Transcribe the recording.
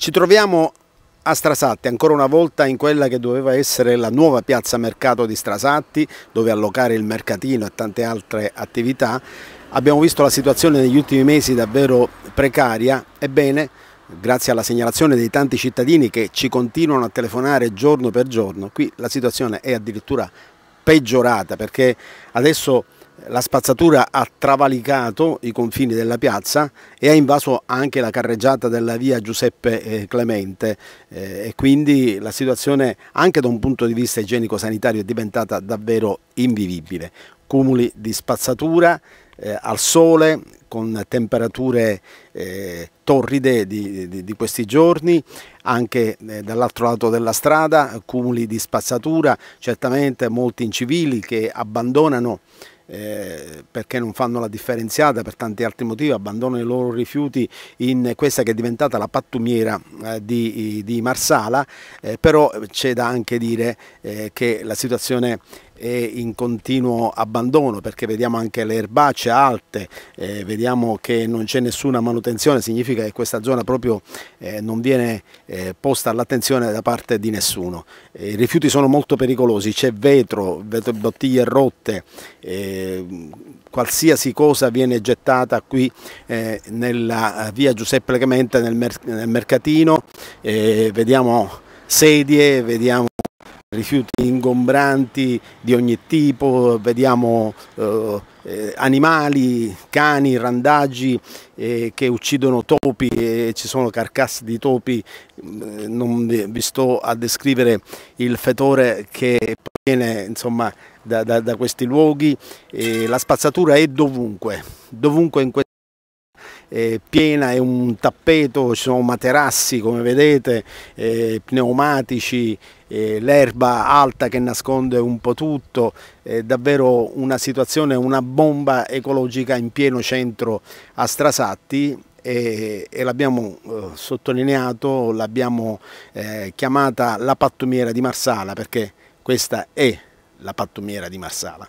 Ci troviamo a Strasatti, ancora una volta in quella che doveva essere la nuova piazza mercato di Strasatti, dove allocare il mercatino e tante altre attività. Abbiamo visto la situazione negli ultimi mesi davvero precaria, ebbene grazie alla segnalazione dei tanti cittadini che ci continuano a telefonare giorno per giorno, qui la situazione è addirittura peggiorata perché adesso la spazzatura ha travalicato i confini della piazza e ha invaso anche la carreggiata della via Giuseppe eh, Clemente eh, e quindi la situazione anche da un punto di vista igienico-sanitario è diventata davvero invivibile. Cumuli di spazzatura eh, al sole con temperature eh, torride di, di, di, questi giorni, anche eh, dall'altro lato della strada, cumuli di spazzatura, certamente molti incivili che abbandonano eh, perché non fanno la differenziata per tanti altri motivi, abbandonano i loro rifiuti in questa che è diventata la pattumiera eh, di, di, Marsala, eh, però c'è da anche dire eh, che la situazione è in continuo abbandono perché vediamo anche le erbacce alte, eh, vediamo che non c'è nessuna manutenzione, significa che questa zona proprio eh, non viene eh, posta all'attenzione da parte di nessuno. Eh, I rifiuti sono molto pericolosi, c'è vetro, vetro, bottiglie rotte, eh, qualsiasi cosa viene gettata qui eh, nella via Giuseppe Clemente nel, mer nel mercatino, vediamo sedie, vediamo rifiuti ingombranti di ogni tipo, vediamo eh, eh, animali, cani, randaggi eh, che uccidono topi e ci sono carcasse di topi, mm, non vi sto a descrivere il fetore che proviene insomma, da, da, da questi luoghi, eh, la spazzatura è dovunque, dovunque in questo eh, piena è un tappeto, ci sono materassi come vedete, eh, pneumatici, eh, l'erba alta che nasconde un po' tutto, è davvero una situazione, una bomba ecologica in pieno centro a Strasatti e, e l'abbiamo eh, sottolineato, l'abbiamo eh, chiamata la pattumiera di Marsala perché questa è la pattumiera di Marsala.